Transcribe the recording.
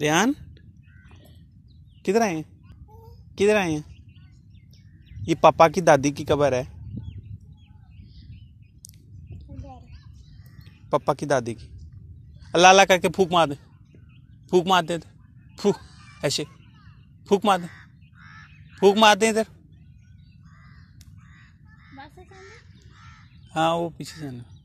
रेहान किधर आए हैं किधर आए हैं ये पापा की दादी की कबर है पापा की दादी की अल्लाह अल्लाह करके फूक मार दे फूक मार दे इधर फूक ऐसे फूक मार दे फूक मार दे इधर हाँ वो पीछे जाना